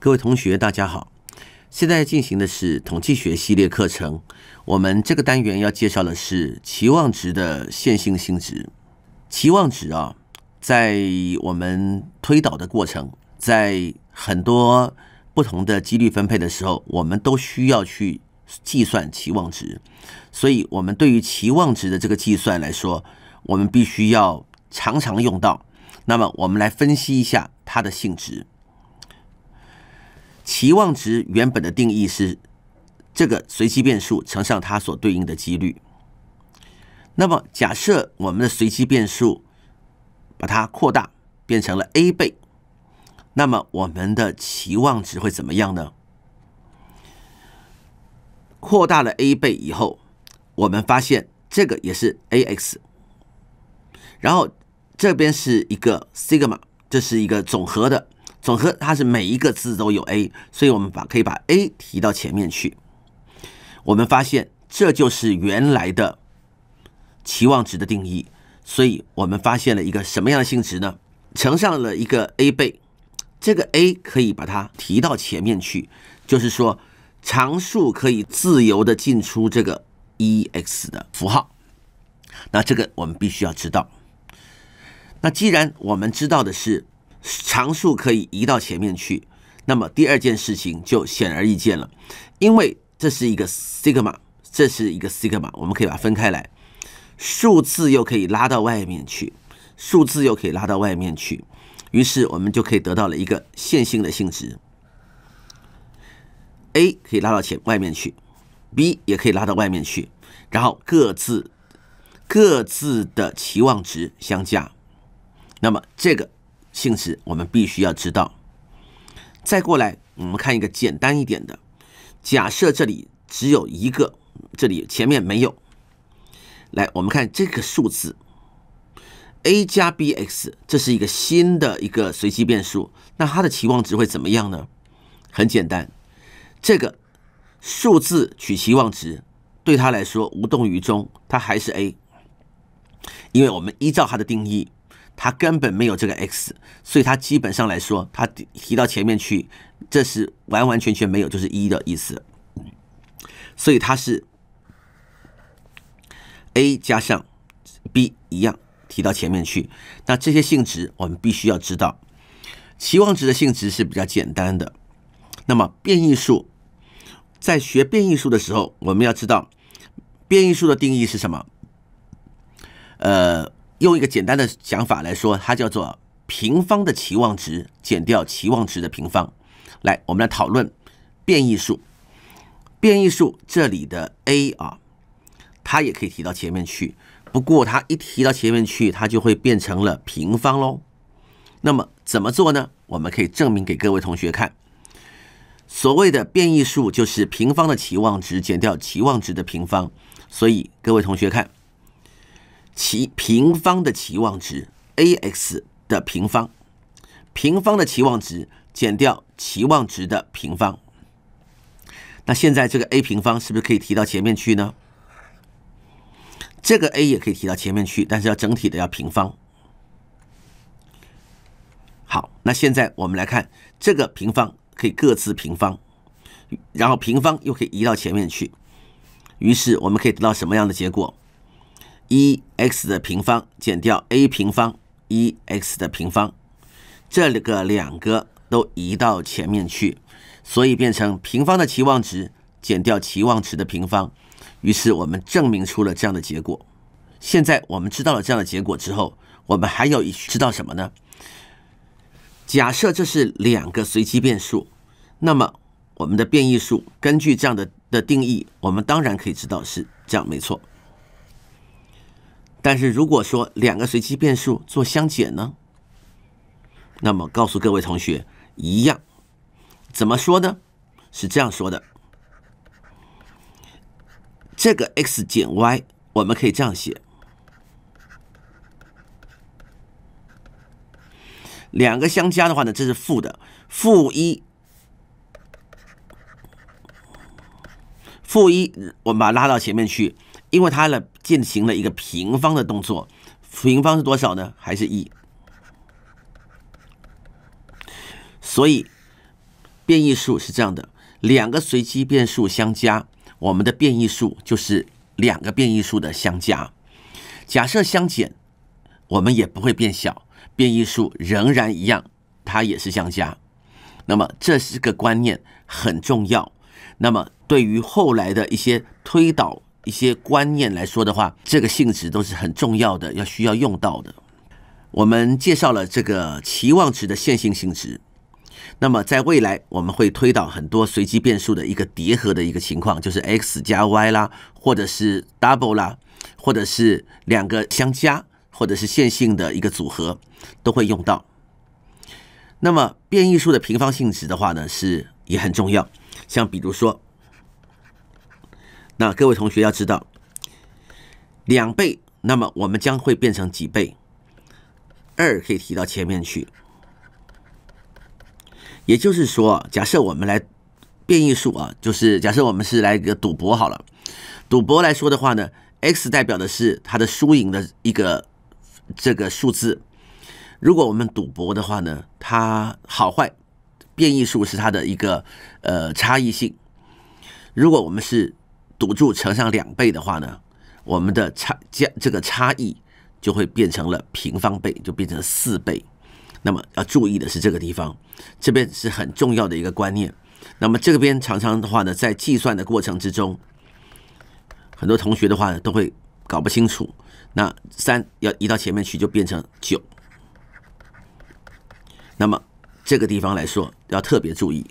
各位同学，大家好。现在进行的是统计学系列课程。我们这个单元要介绍的是期望值的线性性质。期望值啊，在我们推导的过程，在很多不同的几率分配的时候，我们都需要去计算期望值。所以，我们对于期望值的这个计算来说，我们必须要常常用到。那么，我们来分析一下它的性质。期望值原本的定义是这个随机变数乘上它所对应的几率。那么假设我们的随机变数把它扩大变成了 a 倍，那么我们的期望值会怎么样呢？扩大了 a 倍以后，我们发现这个也是 aX，然后这边是一个 sigma，这是一个总和的。总和它是每一个字都有 a，所以我们把可以把 a 提到前面去。我们发现这就是原来的期望值的定义。所以我们发现了一个什么样的性质呢？乘上了一个 a 倍，这个 a 可以把它提到前面去，就是说常数可以自由的进出这个 E X 的符号。那这个我们必须要知道。那既然我们知道的是。常数可以移到前面去，那么第二件事情就显而易见了，因为这是一个西格玛，这是一个西格玛，我们可以把它分开来，数字又可以拉到外面去，数字又可以拉到外面去，于是我们就可以得到了一个线性的性质，a 可以拉到前外面去，b 也可以拉到外面去，然后各自各自的期望值相加，那么这个。性质我们必须要知道。再过来，我们看一个简单一点的。假设这里只有一个，这里前面没有。来，我们看这个数字，a 加 b x，这是一个新的一个随机变数，那它的期望值会怎么样呢？很简单，这个数字取期望值，对它来说无动于衷，它还是 a。因为我们依照它的定义。它根本没有这个 x，所以它基本上来说，它提到前面去，这是完完全全没有就是一的意思，所以它是 a 加上 b 一样提到前面去。那这些性质我们必须要知道，期望值的性质是比较简单的。那么变异数，在学变异数的时候，我们要知道变异数的定义是什么？呃。用一个简单的想法来说，它叫做平方的期望值减掉期望值的平方。来，我们来讨论变异数。变异数这里的 a 啊，它也可以提到前面去，不过它一提到前面去，它就会变成了平方喽。那么怎么做呢？我们可以证明给各位同学看。所谓的变异数就是平方的期望值减掉期望值的平方。所以各位同学看。其平方的期望值 a x 的平方，平方的期望值减掉期望值的平方。那现在这个 a 平方是不是可以提到前面去呢？这个 a 也可以提到前面去，但是要整体的要平方。好，那现在我们来看这个平方可以各自平方，然后平方又可以移到前面去，于是我们可以得到什么样的结果？一 x 的平方减掉 a 平方一 x 的平方，这个两个都移到前面去，所以变成平方的期望值减掉期望值的平方。于是我们证明出了这样的结果。现在我们知道了这样的结果之后，我们还要知道什么呢？假设这是两个随机变数，那么我们的变异数根据这样的的定义，我们当然可以知道是这样，没错。但是如果说两个随机变数做相减呢，那么告诉各位同学一样，怎么说呢？是这样说的，这个 x 减 y 我们可以这样写，两个相加的话呢，这是负的负一，负一我们把它拉到前面去，因为它的。进行了一个平方的动作，平方是多少呢？还是一。所以变异数是这样的：两个随机变数相加，我们的变异数就是两个变异数的相加。假设相减，我们也不会变小，变异数仍然一样，它也是相加。那么这是个观念很重要。那么对于后来的一些推导。一些观念来说的话，这个性质都是很重要的，要需要用到的。我们介绍了这个期望值的线性性质，那么在未来我们会推导很多随机变数的一个叠合的一个情况，就是 X 加 Y 啦，或者是 Double 啦，或者是两个相加，或者是线性的一个组合，都会用到。那么变异数的平方性质的话呢，是也很重要，像比如说。那各位同学要知道，两倍，那么我们将会变成几倍？二可以提到前面去，也就是说，假设我们来变异数啊，就是假设我们是来一个赌博好了。赌博来说的话呢，x 代表的是它的输赢的一个这个数字。如果我们赌博的话呢，它好坏变异数是它的一个呃差异性。如果我们是赌注乘上两倍的话呢，我们的差价这个差异就会变成了平方倍，就变成四倍。那么要注意的是这个地方，这边是很重要的一个观念。那么这边常常的话呢，在计算的过程之中，很多同学的话呢都会搞不清楚。那三要移到前面去，就变成九。那么这个地方来说，要特别注意。